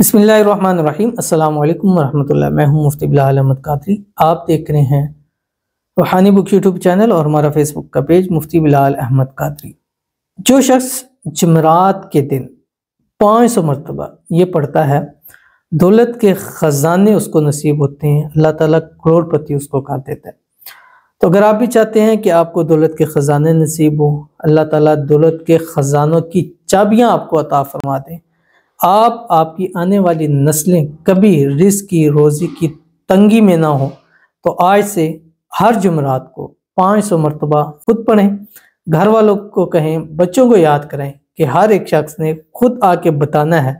बसमीम् अल्लाम वरहमल्ला मैं हूं मुफ्ती अहमद कादरी आप देख रहे हैं रूहानी बुक यूट्यूब चैनल और हमारा फेसबुक का पेज मुफ्ती बिलाल अहमद कादरी जो शख्स जमरात के दिन पाँच सौ मरतबा ये पढ़ता है दौलत के ख़जाने उसको नसीब होते हैं अल्लाह ताला करोड़पति उसको कर देता है तो अगर आप भी चाहते हैं कि आपको दौलत के ख़जाने नसीब हों अल्लाह ताला दौलत के ख़जानों की चाबियाँ आपको अता फरमा दें आप आपकी आने वाली नस्लें कभी रिस्क की रोज़ी की तंगी में ना हो तो आज से हर जुमरात को 500 सौ मरतबा खुद पढ़ें घर वालों को कहें बच्चों को याद करें कि हर एक शख्स ने खुद आके बताना है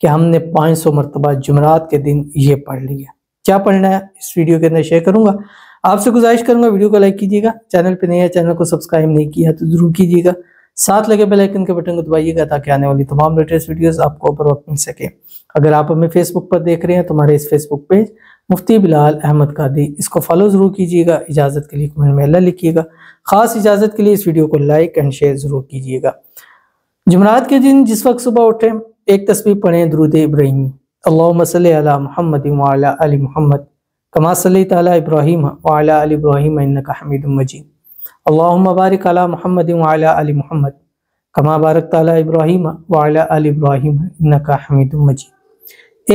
कि हमने 500 सौ मरतबा जुमरात के दिन ये पढ़ लिया क्या पढ़ना है इस वीडियो के अंदर शेयर करूंगा आपसे गुजारिश करूंगा वीडियो को लाइक कीजिएगा चैनल नहीं नया चैनल को सब्सक्राइब नहीं किया तो जरूर कीजिएगा साथ लगे बेल आइकन के बटन को दबाइएगा ताकि आने वाली तमाम लेटेस्ट वीडियोस आपको ऊपर वक्त मिल सके अगर आप हमें फेसबुक पर देख रहे हैं तो हमारे इस फेसबुक पेज मुफ्ती बिलाल अहमद कादी इसको फॉलो ज़रूर कीजिएगा इजाज़त के लिए कमेंट में अल्लाह लिखिएगा ख़ास इजाज़त के लिए इस वीडियो को लाइक एंड शेयर ज़रूर कीजिएगा जुमरात के दिन जिस वक्त सुबह उठे एक तस्वीर पढ़ें दरुद इब्राहिमी अल्लाम सल महमद अली महमद कमा सल तब्राहिम वाला अली इब्राहिम का हमीद मजीद اللهم بارك على محمد وعلى ال محمد كما कमा على ابراهيم وعلى ال ابراهيم انك حميد مجيد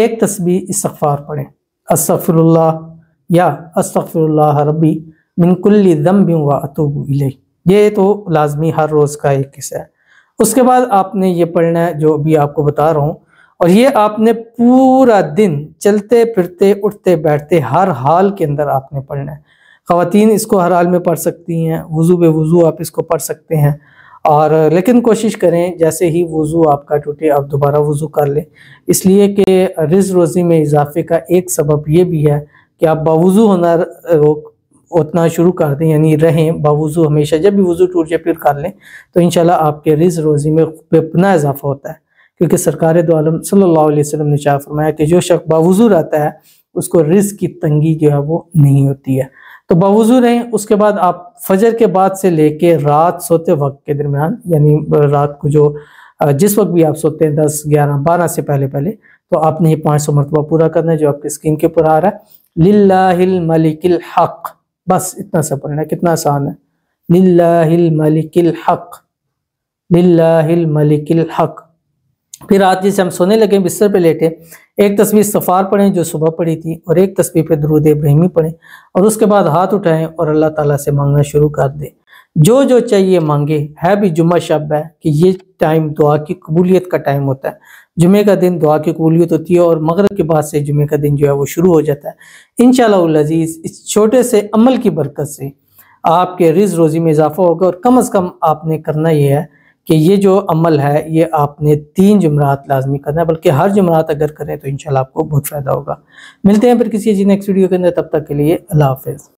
एक तस्बी इस्तफ़ार पढ़ें असफ़रुल्ला या असफ़रुल्ला रबी मिनकुल्ली दम बिन व अतूब ये तो लाजमी हर रोज़ का एक किस्सा है उसके बाद आपने ये पढ़ना है जो अभी आपको बता रहा हूँ और ये आपने पूरा दिन चलते फिरते उठते बैठते हर हाल के अंदर आपने पढ़ना है ख़वान इसको हर हाल में पढ़ सकती हैं वज़ू बेवज़ू आप इसको पढ़ सकते हैं और लेकिन कोशिश करें जैसे ही वज़ू आपका टूटे आप दोबारा वज़ू कर लें इसलिए कि रिज रोज़ी में इजाफे का एक सबब ये भी है कि आप बावज़ू होना उतना शुरू कर दें यानी रहें बावज़ू हमेशा जब भी वज़ू टूट जाए फिर कर लें तो इन आपके रिज रोज़ी में बेपना इजाफा होता है क्योंकि सरकार दोम सल्ला सल्लल्लाहु ने चाह फरमाया कि जो शख्स बावज़ू रहता है उसको रिज की तंगी जो है वो नहीं होती है तो बावजूद रहें उसके बाद आप फजर के बाद से लेके रात सोते वक्त के दरमियान यानी रात को जो जिस वक्त भी आप सोते हैं दस ग्यारह बारह से पहले पहले तो आपने ये पाँच सौ मरतबा पूरा करना है जो आपकी स्क्रीन के ऊपर आ रहा है लिल्लाहिल मलिकिल हक बस इतना सा पढ़ना है कितना आसान है लिल्लाहिल मलिकिल हक लिल्लाहिल मलिकिल हक फिर रात जैसे हम सोने लगे बिस्तर पे लेटे एक तस्वीर सफ़ार पढ़ें जो सुबह पढ़ी थी और एक तस्वीर पे दरूद इब्राहिमी पढ़ें और उसके बाद हाथ उठाएं और अल्लाह ताला से मांगना शुरू कर दें जो जो चाहिए मांगे है भी जुम्मा शब है कि ये टाइम दुआ की कबूलियत का टाइम होता है जुमे का दिन दुआ की कबूलियत होती है और मगरब के बाद से जुमे का दिन जो है वो शुरू हो जाता है इन शज़ीज़ इस छोटे से अमल की बरकत से आपके रिज रोज़ी में इजाफा होगा और कम अज़ कम आपने करना यह है कि ये जो अमल है ये आपने तीन जुमरात लाजमी करना है बल्कि हर जुमरात अगर करें तो इनशाला आपको बहुत फ़ायदा होगा मिलते हैं फिर किसी चीज़ नेक्स्ट वीडियो के अंदर तब तक के लिए अल्लाह हाफिज़